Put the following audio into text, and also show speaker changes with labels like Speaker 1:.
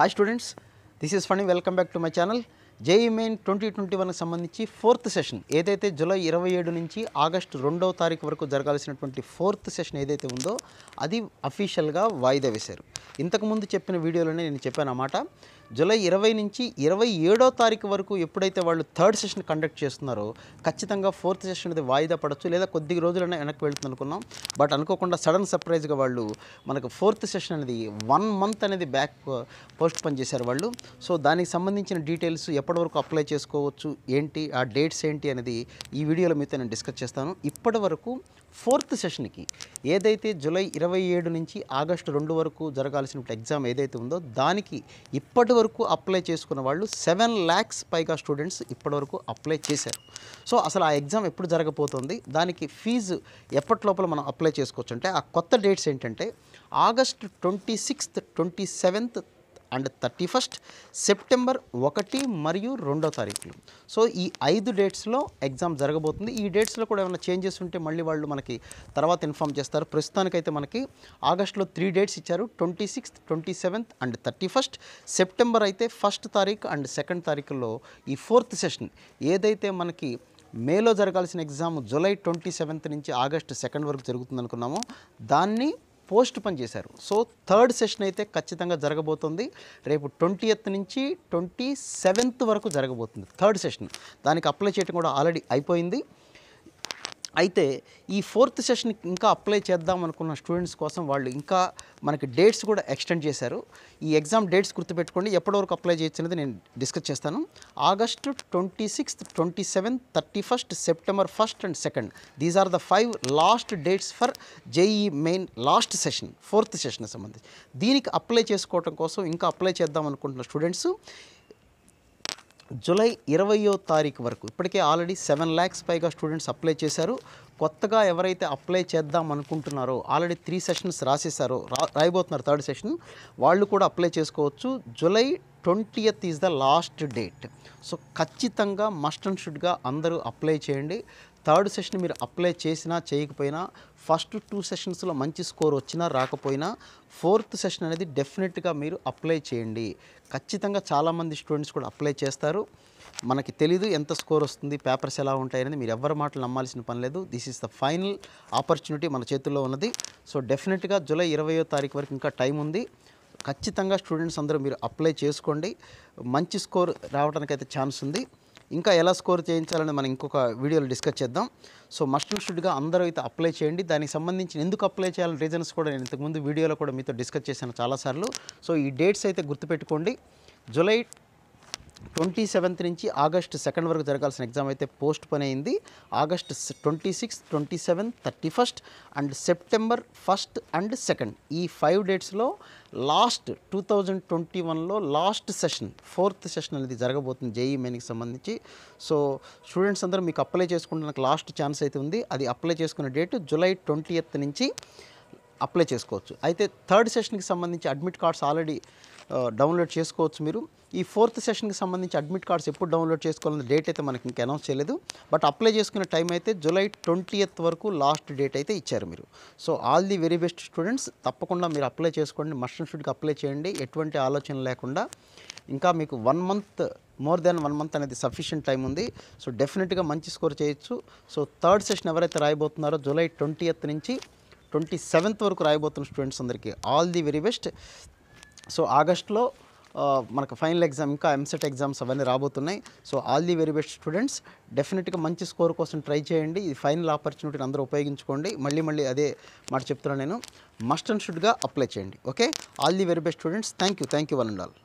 Speaker 1: Hi students, this is Funny welcome back to my channel. JEE main twenty twenty వన్కి సంబంధించి fourth session ఏదైతే July ఇరవై ఏడు నుంచి ఆగస్టు రెండవ తారీఖు వరకు జరగాల్సినటువంటి ఫోర్త్ సెషన్ ఏదైతే ఉందో అది అఫీషియల్గా వాయిదా వేశారు ఇంతకుముందు చెప్పిన వీడియోలోనే నేను చెప్పాను అన్నమాట జూలై ఇరవై నుంచి ఇరవై ఏడో తారీఖు వరకు ఎప్పుడైతే వాళ్ళు థర్డ్ సెషన్ కండక్ట్ చేస్తున్నారో ఖచ్చితంగా ఫోర్త్ సెషన్ అనేది వాయిదా పడచ్చు లేదా కొద్ది రోజులైనా వెనక్కి వెళ్తుంది అనుకున్నాం బట్ అనుకోకుండా సడన్ సర్ప్రైజ్గా వాళ్ళు మనకు ఫోర్త్ సెషన్ అనేది వన్ మంత్ అనేది బ్యాక్ పోస్ట్ పని చేశారు వాళ్ళు సో దానికి సంబంధించిన డీటెయిల్స్ ఎప్పటి వరకు అప్లై చేసుకోవచ్చు ఏంటి ఆ డేట్స్ ఏంటి అనేది ఈ వీడియోలో మీతో నేను డిస్కస్ చేస్తాను ఇప్పటి వరకు ఫోర్త్ సెషన్కి ఏదైతే జూలై ఇరవై ఏడు నుంచి ఆగస్టు రెండు వరకు జరగాల్సిన ఎగ్జామ్ ఏదైతే ఉందో దానికి ఇప్పటి వరకు అప్లై చేసుకున్న వాళ్ళు సెవెన్ ల్యాక్స్ పైగా స్టూడెంట్స్ ఇప్పటివరకు అప్లై చేశారు సో అసలు ఆ ఎగ్జామ్ ఎప్పుడు జరగబోతోంది దానికి ఫీజు ఎప్పటి లోపల మనం అప్లై చేసుకోవచ్చు అంటే ఆ కొత్త డేట్స్ ఏంటంటే August twenty sixth twenty seventh and thirty first September ఒకటి మరియు రెండో తారీఖులు సో ఈ ఐదు డేట్స్లో ఎగ్జామ్ జరగబోతుంది ఈ డేట్స్లో కూడా ఏమైనా చేంజెస్ ఉంటే మళ్ళీ వాళ్ళు మనకి తర్వాత ఇన్ఫామ్ చేస్తారు ప్రస్తుతానికైతే మనకి ఆగస్టులో త్రీ డేట్స్ ఇచ్చారు twenty sixth twenty seventh and thirty first September అయితే ఫస్ట్ తారీఖు అండ్ సెకండ్ తారీఖులో ఈ ఫోర్త్ సెషన్ ఏదైతే మనకి మేలో జరగాల్సిన ఎగ్జామ్ జూలై ట్వంటీ సెవెంత్ నుంచి ఆగస్టు సెకండ్ వరకు జరుగుతుంది అనుకున్నామో దాన్ని పోస్ట్ పని చేశారు సో థర్డ్ సెషన్ అయితే ఖచ్చితంగా జరగబోతుంది రేపు ట్వంటీ ఎయిత్ నుంచి ట్వంటీ సెవెంత్ వరకు జరగబోతుంది థర్డ్ సెషన్ దానికి అప్లై చేయడం కూడా ఆల్రెడీ అయిపోయింది అయితే ఈ ఫోర్త్ సెషన్ ఇంకా అప్లై చేద్దాం అనుకున్న స్టూడెంట్స్ కోసం వాళ్ళు ఇంకా మనకి డేట్స్ కూడా ఎక్స్టెండ్ చేశారు ఈ ఎగ్జామ్ డేట్స్ గుర్తుపెట్టుకోండి ఎప్పటివరకు అప్లై చేయొచ్చు అనేది నేను డిస్కస్ చేస్తాను August twenty sixth twenty seventh thirty first September first and second these are the five last dates for JEE main last session fourth session సంబంధించి దీనికి అప్లై చేసుకోవడం కోసం ఇంకా అప్లై చేద్దాం అనుకుంటున్న స్టూడెంట్స్ జూలై ఇరవయో తారీఖు వరకు ఇప్పటికే ఆల్రెడీ సెవెన్ ల్యాక్స్ పైగా స్టూడెంట్స్ అప్లై చేశారు కొత్తగా ఎవరైతే అప్లై చేద్దాం అనుకుంటున్నారో ఆల్రెడీ త్రీ సెషన్స్ రాసేశారో రాయబోతున్నారు థర్డ్ సెషన్ వాళ్ళు కూడా అప్లై చేసుకోవచ్చు July twentieth is the last date so ఖచ్చితంగా మస్ట్ అండ్ షుడ్గా అందరూ అప్లై చేయండి థర్డ్ సెషన్ మీరు అప్లై చేసినా చేయకపోయినా ఫస్ట్ టూ సెషన్స్లో మంచి స్కోర్ వచ్చినా రాకపోయినా ఫోర్త్ సెషన్ అనేది డెఫినెట్గా మీరు అప్లై చేయండి ఖచ్చితంగా చాలామంది స్టూడెంట్స్ కూడా అప్లై చేస్తారు మనకి తెలీదు ఎంత స్కోర్ వస్తుంది పేపర్స్ ఎలా ఉంటాయనేది మీరు ఎవరి మాటలు నమ్మాల్సిన పని లేదు this is the final opportunity మన చేతుల్లో ఉన్నది సో డెఫినెట్గా జూలై ఇరవయో తారీఖు వరకు ఇంకా టైం ఉంది ఖచ్చితంగా స్టూడెంట్స్ అందరూ మీరు అప్లై చేసుకోండి మంచి స్కోర్ రావడానికైతే ఛాన్స్ ఉంది ఇంకా ఎలా స్కోర్ చేయించాలని మనం ఇంకొక వీడియోలో డిస్కస్ చేద్దాం సో మస్ట్ అండ్ షుడ్గా అందరూ అయితే అప్లై చేయండి దానికి సంబంధించి ఎందుకు అప్లై చేయాలని రీజన్స్ కూడా నేను ఇంతకుముందు వీడియోలో కూడా మీతో డిస్కస్ చేశాను చాలాసార్లు సో ఈ డేట్స్ అయితే గుర్తుపెట్టుకోండి జూలై ట్వంటీ సెవెంత్ నుంచి ఆగస్ట్ సెకండ్ వరకు జరగాల్సిన ఎగ్జామ్ అయితే పోస్ట్ పోన్ అయింది August twenty sixth twenty seventh thirty first and September first and second ఈ ఫైవ్ డేట్స్లో లాస్ట్ టూ థౌజండ్ ట్వంటీ వన్లో లాస్ట్ సెషన్ ఫోర్త్ సెషన్ అనేది జరగబోతుంది జేఈ మెయిన్కి సంబంధించి సో స్టూడెంట్స్ అందరూ మీకు అప్లై చేసుకుంటానికి లాస్ట్ ఛాన్స్ అయితే ఉంది అది అప్లై చేసుకునే డేట్ జూలై ట్వంటీ ఎయిత్ నుంచి అప్లై చేసుకోవచ్చు అయితే థర్డ్ సెషన్కి సంబంధించి అడ్మిట్ కార్డ్స్ ఆల్రెడీ డౌన్లోడ్ చేసుకోవచ్చు మీరు ఈ ఫోర్త్ సెషన్కి సంబంధించి అడ్మిట్ కార్డ్స్ ఎప్పుడు డౌన్లోడ్ చేసుకోవాలన్న డేట్ అయితే మనకి ఇంకా అనౌన్స్ చేయలేదు బట్ అప్లై చేసుకునే టైం అయితే జూలై ట్వంటీ వరకు లాస్ట్ డేట్ అయితే ఇచ్చారు మీరు so all the very best students తప్పకుండా మీరు అప్లై చేసుకోండి మస్టర్ ఇన్స్టిట్యూట్కి అప్లై చేయండి ఎటువంటి ఆలోచన లేకుండా ఇంకా మీకు one month more than one month అనేది సఫిషియంట్ టైం ఉంది సో డెఫినెట్గా మంచి స్కోర్ చేయొచ్చు సో థర్డ్ సెషన్ ఎవరైతే రాయబోతున్నారో జూలై ట్వంటీ నుంచి ట్వంటీ సెవెంత్ వరకు రాయబోతున్న స్టూడెంట్స్ అందరికీ all the very best so ఆగస్ట్లో మనకు ఫైనల్ ఎగ్జామ్ ఇంకా ఎంసెట్ ఎగ్జామ్స్ అవన్నీ రాబోతున్నాయి so all the very best students డెఫినెట్గా మంచి స్కోర్ కోసం ట్రై చేయండి ఇది ఫైనల్ ఆపర్చునిటీని అందరూ ఉపయోగించుకోండి మళ్ళీ మళ్ళీ అదే మాట చెప్తున్నాను నేను మస్ట్ అండ్ షుడ్గా అప్లై చేయండి okay all the very best students thank you thank you one and all